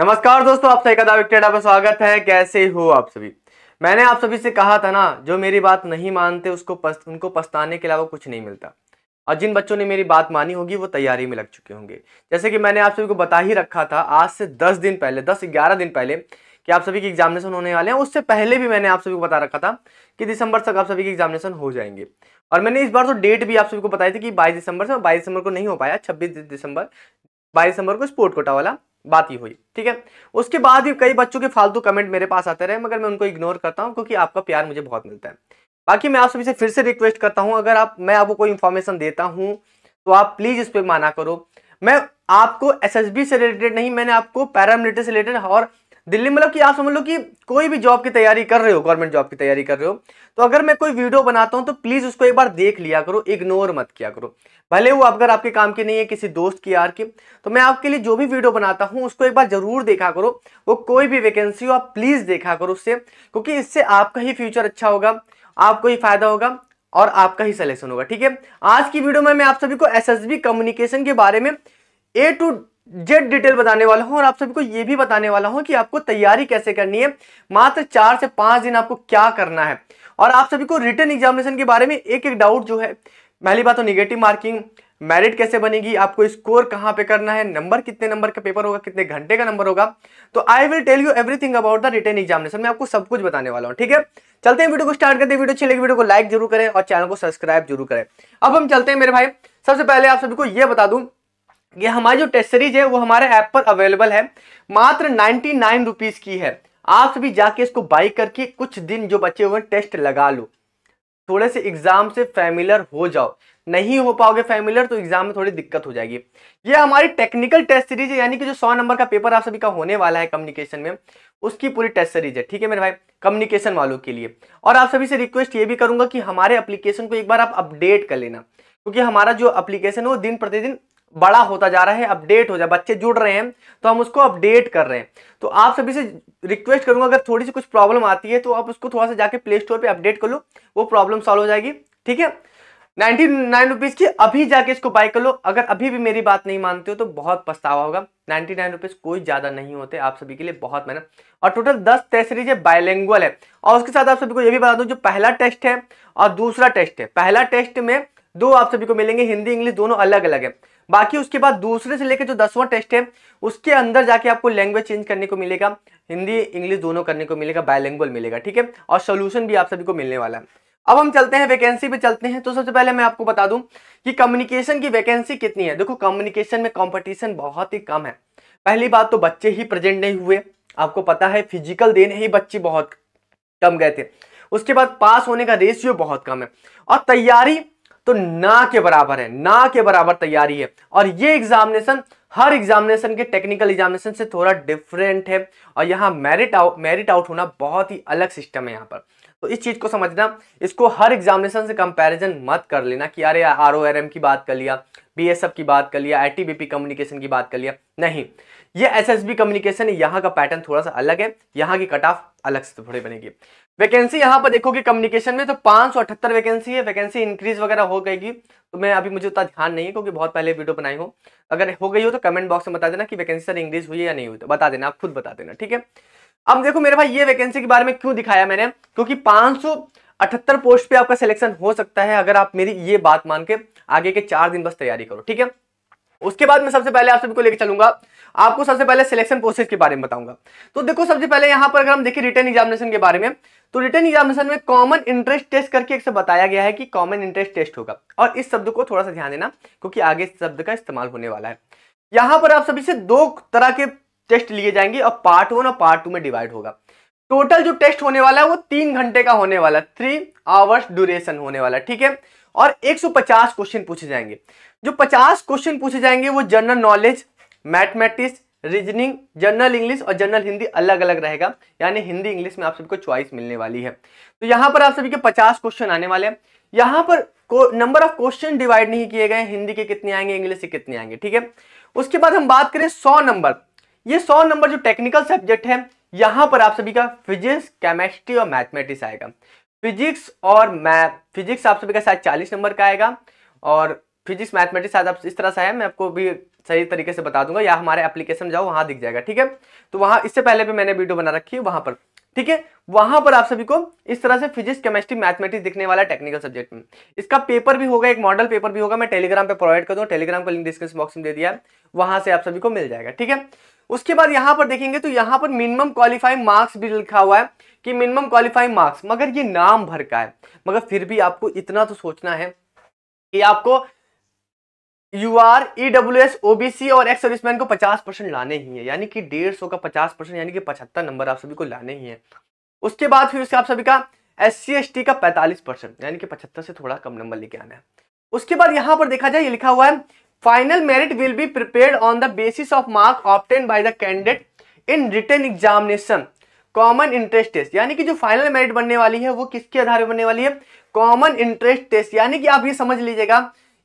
नमस्कार दोस्तों आप सभी का टेडा पर स्वागत है कैसे हो आप सभी मैंने आप सभी से कहा था ना जो मेरी बात नहीं मानते उसको पस्त, उनको पछताने के अलावा कुछ नहीं मिलता और जिन बच्चों ने मेरी बात मानी होगी वो तैयारी में लग चुके होंगे जैसे कि मैंने आप सभी को बता ही रखा था आज से दस दिन पहले दस ग्यारह दिन पहले कि आप सभी की एग्जामिनेशन होने वाले हैं उससे पहले भी मैंने आप सभी को बता रखा था कि दिसंबर तक आप सभी की एग्जामिनेशन हो जाएंगे और मैंने इस बार तो डेट भी आप सभी को बताई थी कि बाईस दिसंबर से बाईस दिसंबर को नहीं हो पाया छब्बीस दिसंबर बाईस दिसंबर को स्पोर्ट कोटा वाला बात ही हुई ठीक है उसके बाद भी कई बच्चों के फालतू कमेंट मेरे पास आते रहे मगर मैं उनको इग्नोर करता हूँ क्योंकि आपका प्यार मुझे बहुत मिलता है बाकी मैं आप सभी से फिर से रिक्वेस्ट करता हूँ अगर आप मैं आपको कोई इन्फॉर्मेशन देता हूँ तो आप प्लीज़ इस पर माना करो मैं आपको एस से रिलेटेड नहीं मैंने आपको पैरामिलिट्री से रिलेटेड और दिल्ली मतलब कि आप समझ लो कि कोई भी जॉब की तैयारी कर रहे हो गवर्नमेंट जॉब की तैयारी कर रहे हो तो अगर मैं कोई वीडियो बनाता हूँ तो प्लीज़ उसको एक बार देख लिया करो इग्नोर मत किया करो भले वो अगर आपके काम की नहीं है किसी दोस्त की यार की तो मैं आपके लिए जो भी वीडियो बनाता हूँ उसको एक बार ज़रूर देखा करो वो कोई भी वैकेंसी हो आप प्लीज़ देखा करो उससे क्योंकि इससे आपका ही फ्यूचर अच्छा होगा आपको ही फायदा होगा और आपका ही सलेक्शन होगा ठीक है आज की वीडियो में मैं आप सभी को एस कम्युनिकेशन के बारे में ए टू जेड डिटेल बताने वाला हूं और आप सभी को यह भी बताने वाला हूं कि आपको तैयारी कैसे करनी है मात्र चार से पांच दिन आपको क्या करना है और आप सभी को रिटर्न एग्जामिनेशन के बारे में एक एक डाउट जो है पहली बात तो निगेटिव मार्किंग मेरिट कैसे बनेगी आपको स्कोर कहाँ पे करना है नंबर कितने नंबर का पेपर होगा कितने घंटे का नंबर होगा तो I will tell you everything about the written examination मैं आपको सब कुछ बताने वाला हूँ ठीक है चलते हैं वीडियो को स्टार्ट करते हैं वीडियो अच्छी लगे वीडियो को लाइक जरूर करें और चैनल को सब्सक्राइब जरूर करें अब हम चलते हैं मेरे भाई सबसे पहले आप सभी को यह बता दूँ ये हमारी जो टेस्ट सीरीज है वो हमारे ऐप पर अवेलेबल है मात्र नाइन्टी नाइन रुपीज की है आप सभी जाके इसको बाई करके कुछ दिन जो बचे हुए टेस्ट लगा लो थोड़े से एग्जाम से फैमिलर हो जाओ नहीं हो पाओगे फैमिलर तो एग्जाम में थोड़ी दिक्कत हो जाएगी ये हमारी टेक्निकल टेस्ट सीरीज है यानी कि जो सौ नंबर का पेपर आप सभी का होने वाला है कम्युनिकेशन में उसकी पूरी टेस्ट सीरीज है ठीक है मेरे भाई कम्युनिकेशन वालों के लिए और आप सभी से रिक्वेस्ट ये भी करूंगा कि हमारे अप्लीकेशन को एक बार आप अपडेट कर लेना क्योंकि हमारा जो अप्लीकेशन है वो दिन प्रतिदिन बड़ा होता जा रहा है अपडेट हो जाए बच्चे जुड़ रहे हैं तो हम उसको अपडेट कर रहे हैं तो आप सभी से रिक्वेस्ट करूंगा अगर थोड़ी सी कुछ प्रॉब्लम आती है तो आप उसको थोड़ा सा जाके प्ले स्टोर पर अपडेट कर लो वो प्रॉब्लम सॉल्व हो जाएगी ठीक है नाइन्टी नाइन रुपीज़ की अभी जाके इसको बाय कर लो अगर अभी भी मेरी बात नहीं मानते हो तो बहुत पछतावा होगा नाइन्टी नाइन रुपीज़ कोई ज़्यादा नहीं होते आप सभी के लिए बहुत मेहनत और टोटल दस टेस्ट सीरीज बायलैंगुअल है और उसके साथ आप सभी को ये भी बता दूँ जो पहला टेस्ट है और दूसरा टेस्ट है पहला टेस्ट में दो आप सभी को मिलेंगे हिंदी इंग्लिश दोनों अलग अलग है बाकी उसके बाद दूसरे से लेकर जो दसवां टेस्ट है उसके अंदर जाके आपको लैंग्वेज चेंज करने को मिलेगा हिंदी इंग्लिश दोनों करने को मिलेगा बायलैंग्वल मिलेगा ठीक है और सोल्यूशन भी आप सभी को मिलने वाला है अब हम चलते हैं वैकेंसी पे चलते हैं तो सबसे पहले मैं आपको बता दूं कि कम्युनिकेशन की वैकेंसी कितनी है देखो कम्युनिकेशन में कंपटीशन बहुत ही कम है पहली बात तो बच्चे ही प्रेजेंट नहीं हुए आपको पता है फिजिकल देने ही बच्चे बहुत कम गए थे उसके बाद पास होने का रेशियो बहुत कम है और तैयारी तो ना के बराबर है ना के बराबर तैयारी है और ये एग्जामिनेशन हर एग्जामिनेशन के टेक्निकल एग्जामिनेशन से थोड़ा डिफरेंट है और यहाँ मेरिट आउट मेरिट आउट होना बहुत ही अलग सिस्टम है यहाँ पर तो इस चीज़ को समझना इसको हर एग्जामिनेशन से कंपैरिजन मत कर लेना कि अरे आर ओ आर एम की बात कर लिया बीएसएफ की बात कर लिया आईटीबीपी कम्युनिकेशन की बात कर लिया नहीं ये एसएसबी कम्युनिकेशन यहाँ का पैटर्न थोड़ा सा अलग है यहाँ की कट ऑफ अलग से तो थोड़ी बनेगी वैकेंसी यहाँ पर देखोगे कम्युनिकेशन में तो पाँच सौ अठहत्तर वैकेंसी है वैकेंसी इंक्रीज वगैरह हो गएगी तो मैं अभी मुझे उतना ध्यान नहीं है क्योंकि बहुत पहले वीडियो बनाई हूँ अगर हो गई हो तो कमेंट बॉक्स में बता देना कि वैकेंसी सर इंक्रीज हुई या नहीं हुई तो बता देना आप खुद बता देना ठीक है अब देखो मेरे भाई ये वैकेंसी के बारे में क्यों दिखाया मैंने क्योंकि पाँच अठहत्तर पोस्ट पे आपका सिलेक्शन हो सकता है अगर आप मेरी ये बात मान के आगे के चार दिन बस तैयारी करो ठीक है उसके बाद मैं सबसे पहले आप सभी को लेकर चलूंगा आपको सबसे पहले सिलेक्शन प्रोसेस के बारे में बताऊंगा तो देखो सबसे पहले यहाँ पर अगर हम देखें रिटर्न एग्जामिनेशन के बारे में तो रिटर्न एग्जामिनेशन में कॉमन इंटरेस्ट टेस्ट करके एक से बताया गया है कि कॉमन इंटरेस्ट टेस्ट होगा और इस शब्द को थोड़ा सा ध्यान देना क्योंकि आगे इस शब्द का इस्तेमाल होने वाला है यहाँ पर आप सभी से दो तरह के टेस्ट लिए जाएंगे और पार्ट वन और पार्ट टू में डिवाइड होगा टोटल जो टेस्ट होने वाला है वो तीन घंटे का होने वाला थ्री आवर्स ड्यूरेशन होने वाला ठीक है और 150 क्वेश्चन पूछे जाएंगे जो 50 क्वेश्चन पूछे जाएंगे वो general knowledge mathematics reasoning general English और जनरल हिंदी अलग अलग रहेगा यानी हिंदी इंग्लिश में आप सबको च्वाइस मिलने वाली है तो यहाँ पर आप सभी के पचास क्वेश्चन आने वाले हैं यहाँ पर नंबर ऑफ क्वेश्चन डिवाइड नहीं किए गए हिंदी के कितने आएंगे इंग्लिश के कितने आएंगे ठीक है उसके बाद हम बात करें सौ नंबर ये सौ नंबर जो टेक्निकल सब्जेक्ट है यहां पर आप सभी का फिजिक्स केमेस्ट्री और मैथमेटिक्स आएगा फिजिक्स और मैथ फिजिक्स आप सभी का शायद चालीस नंबर का आएगा और फिजिक्स मैथमेटिक्स शायद आप इस तरह से है मैं आपको भी सही तरीके से बता दूंगा या हमारे एप्लीकेशन जाओ वहां दिख जाएगा ठीक है तो वहां इससे पहले भी मैंने वीडियो बना रखी है वहां पर ठीक है वहां पर आप सभी को इस तरह से फिजिक्स केमिस्ट्री मैथमेटिक्स दिखने वाला टेक्निकल सब्जेक्ट में इसका पेपर भी होगा एक मॉडल पेपर भी होगा मैं टेलीग्राम पे प्रोवाइड कर दूँ टेलीग्राम का लिंक डिस्क्रिप्शन बॉक्स में दे दिया वहां से आप सभी को मिल जाएगा ठीक है उसके बाद यहां पर देखेंगे तो यहां पर मिनिमम क्वालिफाइंग मार्क्स भी लिखा हुआ है कि मिनिमम क्वालिफाइंग मार्क्स मगर ये नाम भर का है मगर फिर भी आपको इतना तो सोचना है कि आपको U R E W S O B C और एक्स सर्विसमैन को 50 परसेंट लाने ही है यानी कि डेढ़ सौ का 50 परसेंट यानी कि 75 नंबर आप सभी को लाने ही है उसके बाद फिर उसके आप सभी का एस सी एस टी का 45 परसेंट यानी कि 75 से थोड़ा कम नंबर लेके आना है उसके बाद यहाँ पर देखा जाए ये लिखा हुआ है final merit will be prepare on the basis of mark obtain by the candidate in written examination common interest test यानी कि जो फाइनल मेरिट बनने वाली है वो किसके आधार पर बनने वाली है कॉमन इंटरेस्ट टेस्ट यानी कि आप ये समझ लीजिएगा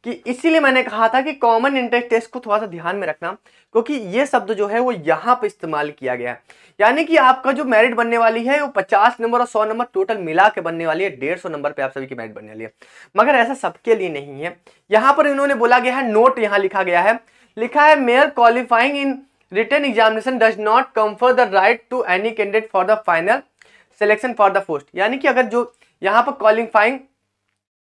कि इसीलिए मैंने कहा था कि कॉमन इंटरेस्ट टेस्ट को थोड़ा सा ध्यान में रखना क्योंकि ये शब्द जो है वो यहाँ पर इस्तेमाल किया गया है यानी कि आपका जो मेरिट बनने वाली है वो 50 नंबर और 100 नंबर टोटल मिला के बनने वाली है डेढ़ सौ नंबर पे आप सभी की मैरिट बनने वाली है मगर ऐसा सबके लिए नहीं है यहाँ पर इन्होंने बोला गया है नोट यहाँ लिखा गया है लिखा है mere qualifying in written examination does not for the right to any candidate for the final selection for the post यानी कि अगर जो यहाँ पर क्वालिफाइंग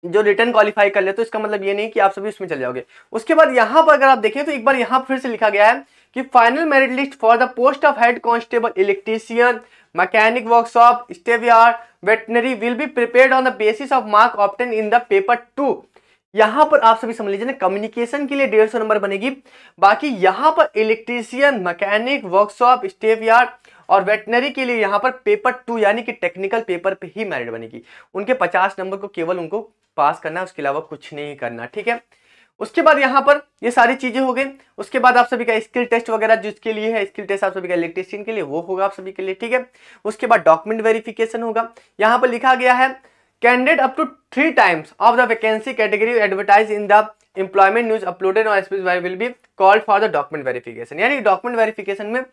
जो रिटर्न क्वालिफाई कर ले तो इसका मतलब ये नहीं कि आप सभी उसमें चले जाओगे उसके बाद यहाँ पर अगर आप देखें तो एक बार यहाँ फिर से लिखा गया है कि final merit list for the post of head constable electrician mechanic workshop steward veterinary will be prepared on the basis of mark obtain in the paper two यहाँ पर आप सभी समझ लीजिए कम्युनिकेशन के लिए डेढ़ नंबर बनेगी बाकी यहाँ पर इलेक्ट्रीशियन मैकेनिक वर्कशॉप स्टेवियर और वेटनरी के लिए यहाँ पर पेपर टू यानी कि टेक्निकल पेपर पे ही मेरिट बनेगी उनके पचास नंबर को केवल उनको पास करना है उसके अलावा कुछ नहीं करना ठीक है उसके बाद यहाँ पर ये सारी चीज़ें हो गई उसके बाद आप सभी का स्किल टेस्ट वगैरह जिसके लिए है स्किल टेस्ट आप सभी का इलेक्ट्रिशियन के लिए वो होगा आप सभी के लिए ठीक है उसके बाद डॉक्यूमेंट वेरिफिकेशन होगा यहाँ पर लिखा गया है candidate up to three times of the vacancy category advertise in the employment news uploaded और SPs will be called for the document verification यानी डॉक्यूमेंट वेरिफिकेशन में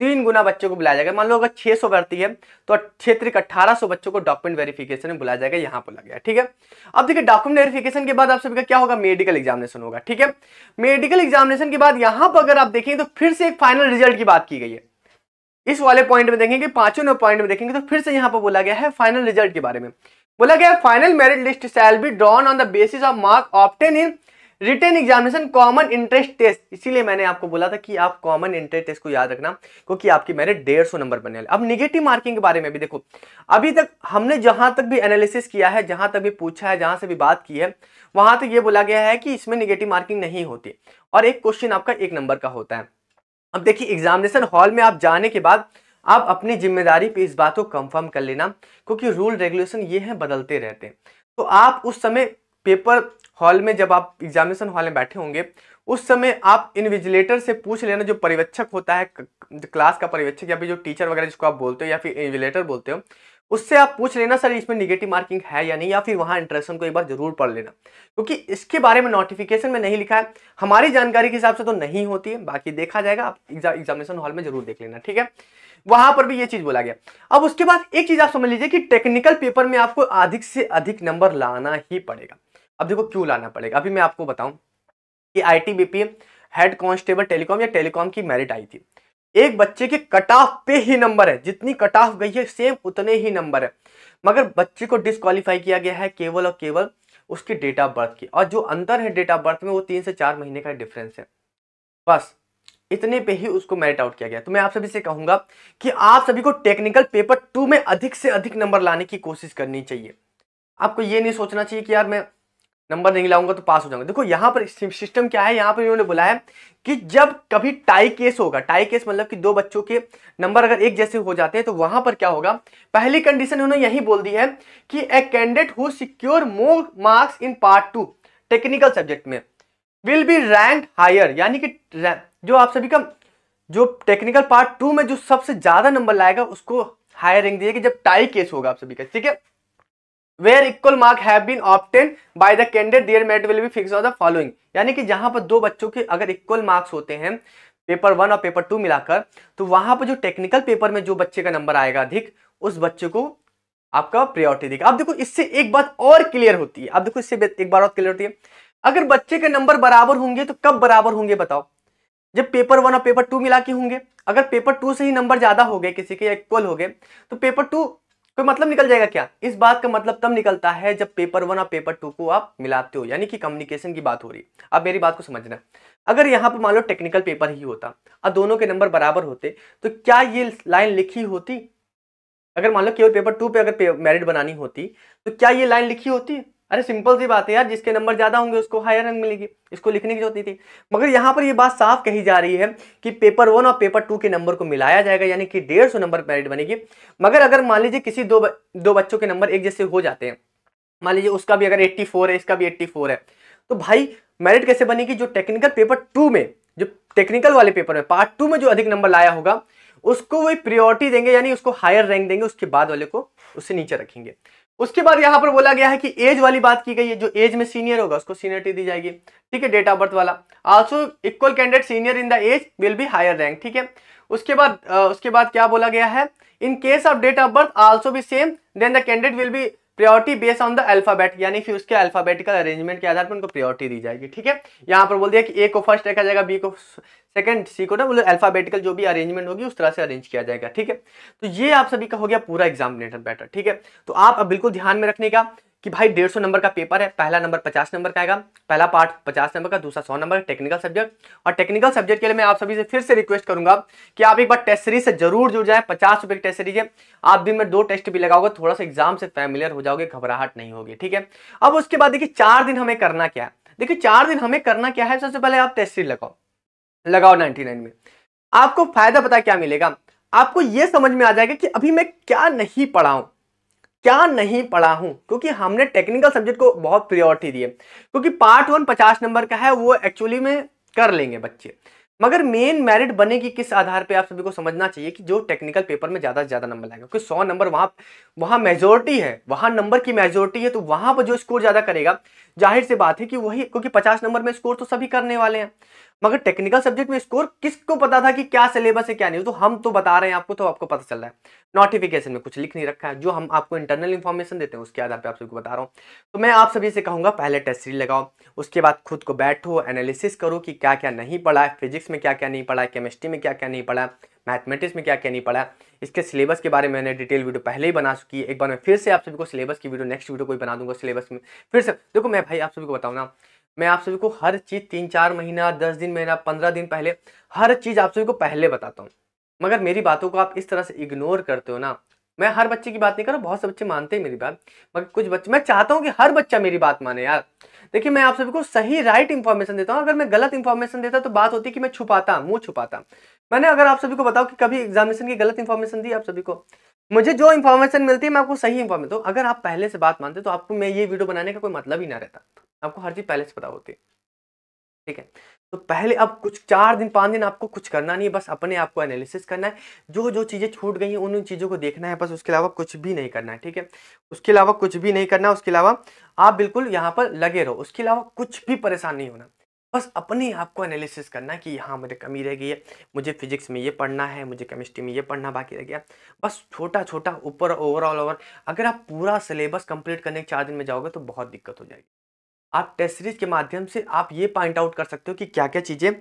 तीन गुना बच्चों को बुलाया जाएगा मान लो अगर छह सौ भर्ती है तो क्षेत्र का अठारह सौ बच्चों को डॉक्यूमेंट वेरिफिकेशन में बुलाया जाएगा यहाँ पर लग गया ठीक है अब देखिए डॉक्यूमेंट वेरिफिकेशन के बाद आप सभी का क्या होगा मेडिकल एग्जामिनेशन होगा ठीक है मेडिकल एग्जामिनेशन के बाद यहाँ पर अगर आप देखेंगे तो फिर से एक फाइनल रिजल्ट की बात की गई है इस वाले पॉइंट में देखेंगे पांचों नौ पॉइंट में देखेंगे तो फिर से यहाँ पर बोला गया है फाइनल रिजल्ट के बारे में बोला गया final merit list shall be drawn on the basis of mark obtain in written examination common interest test इसीलिए मैंने आपको बोला था कि आप कॉमन इंटरेस्ट टेस्ट को याद रखना क्योंकि आपकी मेरिट डेढ़ सौ नंबर बनने वाले अब निगेटिव मार्किंग के बारे में भी देखो अभी तक हमने जहां तक भी एनालिसिस किया है जहां तक भी पूछा है जहां से भी बात की है वहां तक ये बोला गया है कि इसमें निगेटिव मार्किंग नहीं होती और एक क्वेश्चन आपका एक नंबर का होता है अब देखिए एग्जामिनेशन हॉल में आप जाने के बाद आप अपनी जिम्मेदारी पे इस बात को कंफर्म कर लेना क्योंकि रूल रेगुलेशन ये हैं बदलते रहते हैं तो आप उस समय पेपर हॉल में जब आप एग्जामिनेशन हॉल में बैठे होंगे उस समय आप इन्विजिलेटर से पूछ लेना जो परिवेक्षक होता है क्लास का परिवेक्षक या फिर जो टीचर वगैरह जिसको आप बोलते हो या फिर इन्विजिलेटर बोलते हो उससे आप पूछ लेना सर इसमें निगेटिव मार्किंग है या नहीं या फिर वहाँ इंट्रेक्शन को एक बार जरूर पढ़ लेना क्योंकि तो इसके बारे में नोटिफिकेशन में नहीं लिखा है हमारी जानकारी के हिसाब से तो नहीं होती है बाकी देखा जाएगा आप एग्जामिनेशन हॉल में जरूर देख लेना ठीक है वहां पर भी ये चीज बोला गया अब उसके बाद एक चीज आप समझ लीजिए कि टेक्निकल पेपर में आपको अधिक से अधिक नंबर लाना ही पड़ेगा अब देखो क्यों लाना पड़ेगा अभी मैं आपको बताऊं कि I T head constable telecom या टेलीकॉम की मेरिट आई थी एक बच्चे के कट ऑफ पे ही नंबर है जितनी कट ऑफ गई है सेम उतने ही नंबर है मगर बच्चे को डिस्कालीफाई किया गया है केवल और केवल उसकी डेट ऑफ बर्थ की और जो अंतर है डेट ऑफ बर्थ में वो तीन से चार महीने का डिफरेंस है बस इतने पे ही उसको मेरिट आउट किया गया तो मैं आप सभी से कहूंगा कि आप सभी को टेक्निकल पेपर टू में अधिक से अधिक नंबर लाने की कोशिश करनी चाहिए आपको ये नहीं सोचना चाहिए कि यार मैं नंबर नहीं लाऊंगा तो पास हो जाऊंगा देखो यहाँ पर सिस्टम क्या है यहाँ पर इन्होंने बोला है कि जब कभी टाई केस होगा टाई केस मतलब कि दो बच्चों के नंबर अगर एक जैसे हो जाते हैं तो वहां पर क्या होगा पहली कंडीशन उन्होंने यही बोल दी है कि a candidate who secure more marks in part two technical subject में विल बी रैंक हायर यानी कि जो आप सभी का जो टेक्निकल पार्ट टू में जो सबसे ज्यादा नंबर लाएगा उसको हायर रैंक दिएगा जब टाई केस होगा आप सभी का ठीक है where equal mark have been obtain by the candidate their merit will be fix on the following यानी कि जहां पर दो बच्चों के अगर इक्वल मार्क्स होते हैं पेपर वन और पेपर टू मिलाकर तो वहां पर जो टेक्निकल पेपर में जो बच्चे का नंबर आएगा अधिक उस बच्चे को आपका प्रियोरिटी देगा अब देखो इससे एक बात और क्लियर होती है अब देखो इससे एक बार और क्लियर होती है अगर बच्चे के नंबर बराबर होंगे तो कब बराबर होंगे बताओ जब पेपर वन और पेपर टू मिला के होंगे अगर पेपर टू से ही नंबर ज्यादा हो गए किसी के इक्वल हो गए तो पेपर टू कोई मतलब निकल जाएगा क्या इस बात का मतलब तब निकलता है जब पेपर वन और पेपर टू को आप मिलाते हो यानी कि कम्युनिकेशन की बात हो रही है अब मेरी बात को समझना अगर यहाँ पर मान लो टेक्निकल पेपर ही होता और दोनों के नंबर बराबर होते तो क्या ये लाइन लिखी होती अगर मान लो केवल पेपर टू पे अगर मेरिट बनानी होती तो क्या ये लाइन लिखी होती अरे सिंपल सी बात है यार जिसके नंबर ज़्यादा होंगे उसको हायर रैंक मिलेगी इसको लिखने की जरूरत नहीं थी मगर यहाँ पर ये बात साफ कही जा रही है कि पेपर वन और पेपर टू के नंबर को मिलाया जाएगा यानी कि डेढ़ सौ नंबर मेरिट बनेगी मगर अगर मान लीजिए किसी दो दो बच्चों के नंबर एक जैसे हो जाते हैं मान लीजिए उसका भी अगर एट्टी फोर है इसका भी एट्टी फोर है तो भाई मेरिट कैसे बनेगी जो टेक्निकल पेपर टू में जो टेक्निकल वाले पेपर में पार्ट टू में जो अधिक नंबर लाया होगा उसको वही प्रियोरिटी देंगे यानी उसको हायर रैंक देंगे उसके बाद वाले को उससे नीचे रखेंगे उसके बाद यहां पर बोला गया है कि एज वाली बात की गई है जो एज में सीनियर होगा उसको सीनियरिटी दी जाएगी ठीक है डेट ऑफ बर्थ वाला also equal candidate senior in the age will be higher rank ठीक है उसके बाद उसके बाद क्या बोला गया है in case of date of birth also be same then the candidate will be priority based on the alphabet यानी कि उसके अल्फाबेटिकल अरेंजमेंट के आधार पर उनको प्रियोरिटी दी जाएगी ठीक है यहाँ पर बोल दिया कि ए को फर्स्ट रखा जाएगा बी को सेकंड सी को ना बोलो अल्फाबेटिकल जो भी अरेंजमेंट होगी उस तरह से अरेंज किया जाएगा ठीक है तो ये आप सभी का हो गया पूरा एग्जामिनेटर बैटर ठीक है तो आप अब बिल्कुल ध्यान में रखने का कि भाई डेढ़ सौ नंबर का पेपर है पहला नंबर पचास नंबर का आएगा पहला पार्ट पचास नंबर का दूसरा सौ नंबर टेक्निकल सब्जेक्ट और टेक्निकल सब्जेक्ट के लिए मैं आप सभी से फिर से रिक्वेस्ट करूंगा कि आप एक बार टेस्ट सीरीज से जरूर जुड़ जाए पचास रुपये की टेस्ट सीरीज है आप दिन में दो टेस्ट भी लगाओगे थोड़ा सा एग्जाम से फैमिलियर हो जाओगे घबराहट नहीं होगी ठीक है अब उसके बाद देखिए चार दिन हमें करना क्या है देखिए चार दिन हमें करना क्या है सबसे पहले आप टेस्ट सीरीज लगाओ लगाओ नाइनटी में आपको फायदा पता क्या मिलेगा आपको यह समझ में आ जाएगा कि अभी मैं क्या नहीं पढ़ाऊं क्या नहीं पढ़ा हूं क्योंकि हमने टेक्निकल सब्जेक्ट को बहुत प्रियोरिटी दी है क्योंकि पार्ट वन पचास नंबर का है वो एक्चुअली में कर लेंगे बच्चे मगर मेन मेरिट बनेगी किस आधार पे आप सभी को समझना चाहिए कि जो टेक्निकल पेपर में ज़्यादा से ज़्यादा नंबर लाएगा क्योंकि सौ नंबर वहां वहां मेजोरिटी है वहां नंबर की मेजोरिटी है तो वहां पर जो स्कोर ज़्यादा करेगा जाहिर सी बात है कि वही क्योंकि पचास नंबर में स्कोर तो सभी करने वाले हैं मगर टेक्निकल सब्जेक्ट में स्कोर किसको पता था कि क्या सिलेबस है क्या नहीं तो हम तो बता रहे हैं आपको तो आपको पता चल रहा है नोटिफिकेशन में कुछ लिख नहीं रखा है जो हम आपको इंटरनल इन्फॉर्मेशन देते हैं उसके आधार पर आप सबको बता रहा हूँ तो मैं आप सभी से कहूँगा पहले टेस्ट सीरीज लगाओ उसके बाद खुद को बैठो एनालिसिस करो कि क्या क्या नहीं पढ़ा है फिजिक्स में क्या क्या नहीं पढ़ा है केमिस्ट्री में क्या क्या नहीं पढ़ा है मैथमेटिक्स में क्या क्या नहीं पढ़ा इसके सिलेबस के बारे में मैंने डिटेल वीडियो पहले ही बना चुकी है एक बार मैं फिर से आप सभी को सिलेबस की वीडियो नेक्स्ट वीडियो कोई बना दूंगा सिलेबस में फिर से देखो मैं भाई आप सभी को बताऊँ ना मैं आप सभी को हर चीज़ तीन चार महीना दस दिन महीना पंद्रह दिन पहले हर चीज़ आप सभी को पहले बताता हूँ मगर मेरी बातों को आप इस तरह से इग्नोर करते हो ना मैं हर बच्चे की बात नहीं कर रहा बहुत से बच्चे मानते हैं मेरी बात मगर कुछ बच्चे मैं चाहता हूँ कि हर बच्चा मेरी बात माने यार देखिए मैं आप सभी को सही राइट इन्फॉर्मेशन देता हूँ अगर मैं गलत इन्फॉर्मेशन देता तो बात होती कि मैं छुपाता मुंह छुपाता मैंने अगर आप सभी को बताओ कि कभी एग्जामिनेशन की गलत इन्फॉर्मेशन दी आप सभी को मुझे जो इन्फॉर्मेशन मिलती है मैं आपको सही इन्फॉर्मेशन तो अगर आप पहले से बात मानते तो आपको मैं ये वीडियो बनाने का कोई मतलब ही ना रहता आपको हर चीज़ पहले से पता होती है ठीक है तो पहले अब कुछ चार दिन पाँच दिन आपको कुछ करना नहीं है बस अपने आप को एनालिसिस करना है जो जो चीज़ें छूट गई हैं उन उन चीज़ों को देखना है बस उसके अलावा कुछ भी नहीं करना है ठीक है उसके अलावा कुछ भी नहीं करना उसके अलावा आप बिल्कुल यहाँ पर लगे रहो उसके अलावा कुछ भी परेशान नहीं होना बस अपने आप को एनालिसिस करना कि यहाँ मुझे कमी रह गई है मुझे फिजिक्स में ये पढ़ना है मुझे केमिस्ट्री में ये पढ़ना बाकी रह गया बस छोटा छोटा ऊपर ओवरऑल ओवर अगर आप पूरा सिलेबस कंप्लीट करने के चार दिन में जाओगे तो बहुत दिक्कत हो जाएगी आप टेस्ट सीरीज के माध्यम से आप ये पॉइंट आउट कर सकते हो कि क्या क्या चीज़ें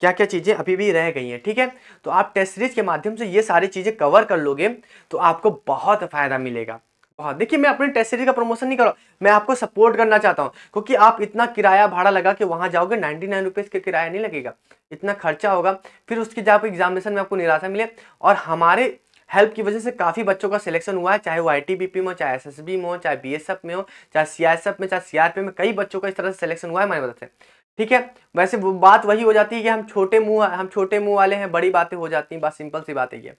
क्या क्या चीज़ें अभी भी रह गई हैं ठीक है तो आप टेस्ट सीरीज के माध्यम से ये सारी चीज़ें कवर कर लोगे तो आपको बहुत फ़ायदा मिलेगा हाँ देखिए मैं अपने टेस्ट सीरीज का प्रमोशन नहीं कर रहा मैं आपको सपोर्ट करना चाहता हूँ क्योंकि आप इतना किराया भाड़ा लगा के वहाँ जाओगे नाइन्टी नाइन रुपीज़ का किराया नहीं लगेगा इतना खर्चा होगा फिर उसके जहाँ पर एग्जामिनेशन में आपको निराशा मिले और हमारे हेल्प की वजह से काफ़ी बच्चों का सिलेक्शन हुआ है चाहे वो आई में हो चाहे एस में हो चाहे बी में हो चाहे सी में चाहे सी में कई बच्चों का इस तरह से सिलेक्शन हुआ है हमारी मदद से ठीक है वैसे वो बात वही हो जाती है कि हम छोटे मुँह हम छोटे मुँह वाले हैं बड़ी बातें हो जाती हैं बस सिंपल सी बात है ये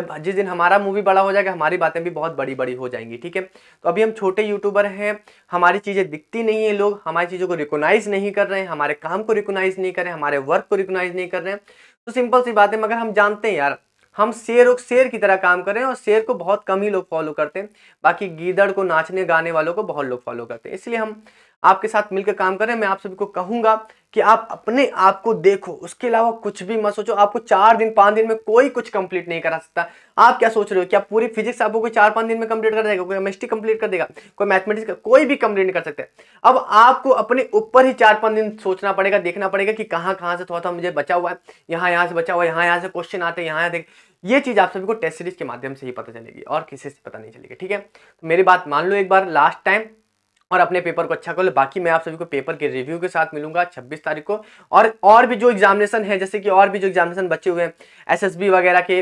जब जिस दिन हमारा मूवी बड़ा हो जाएगा हमारी बातें भी बहुत बड़ी बड़ी हो जाएंगी ठीक है तो अभी हम छोटे यूट्यूबर हैं हमारी चीज़ें दिखती नहीं है लोग हमारी चीज़ों को रिकोनाइज़ नहीं कर रहे हैं हमारे काम को रिकोनाइज़ नहीं कर रहे हैं हमारे वर्क को रिकोनाइज़ नहीं कर रहे हैं तो सिंपल सी बात है मगर हम जानते हैं यार हम शेर और शेर की तरह काम कर रहे हैं और शेर को बहुत कम ही लोग फॉलो करते हैं बाकी गीदड़ को नाचने गाने वालों को बहुत लोग फॉलो करते हैं इसलिए हम आपके साथ मिलकर काम करें मैं आप सभी को कहूंगा कि आप अपने आप को देखो उसके अलावा कुछ भी मत सोचो आपको चार दिन पाँच दिन में कोई कुछ कंप्लीट नहीं करा सकता आप क्या सोच रहे हो कि आप पूरी फिजिक्स आपको कोई चार पाँच दिन में कंप्लीट कर देगा कोई केमिस्ट्री कंप्लीट कर देगा कोई मैथमेटिक्स कोई भी कंप्लीट नहीं कर सकते अब आपको अपने ऊपर ही चार पाँच दिन सोचना पड़ेगा देखना पड़ेगा कि कहाँ कहाँ से थोड़ा थोड़ा मुझे बचा हुआ है यहाँ यहाँ से बचा हुआ है यहाँ यहाँ से क्वेश्चन आते हैं यहाँ यहाँ ये चीज़ आप सभी को टेस्ट सीरीज के माध्यम से ही पता चलेगी और किसी से पता नहीं चलेगी ठीक है तो मेरी बात मान लो एक बार लास्ट टाइम और अपने पेपर को अच्छा कर लो बाकी मैं आप सभी को पेपर के रिव्यू के साथ मिलूंगा 26 तारीख को और और भी जो एग्जामिनेशन है जैसे कि और भी जो एग्जामिनेशन बचे हुए हैं एसएसबी वगैरह के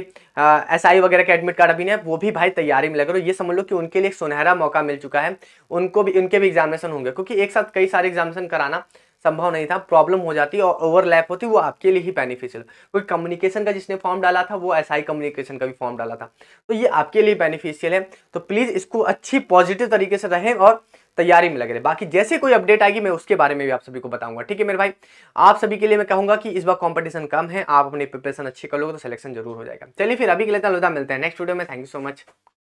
एसआई वगैरह के एडमिट कार्ड अभी नहीं वो भी भाई तैयारी में लग रहा है ये समझ लो कि उनके लिए एक सुनहरा मौका मिल चुका है उनको भी उनके भी एग्जामिनेशन होंगे क्योंकि एक साथ कई सारे एग्जामिनेशन कराना संभव नहीं था प्रॉब्लम हो जाती और ओवरलैप होती वो आपके लिए ही बेनिफिशियल क्योंकि कम्युनिकेशन का जिसने फॉर्म डाला था वो एसआई कम्युनिकेशन का भी फॉर्म डाला था तो ये आपके लिए बेनिफिशियल है तो प्लीज़ इसको अच्छी पॉजिटिव तरीके से रहें और तैयारी में लग रहे बाकी जैसे कोई अपडेट आएगी मैं उसके बारे में भी आप सभी को बताऊंगा ठीक है मेरे भाई आप सभी के लिए मैं कहूँगा कि इस बार कॉम्पिटिशन कम है आप अपनी प्रिपरेशन अच्छी कर लोगे तो सिलेक्शन जरूर हो जाएगा चलिए फिर अभी के लिए अलविदा मिलते हैं नेक्स्ट वीडियो में थैंक यू सो मच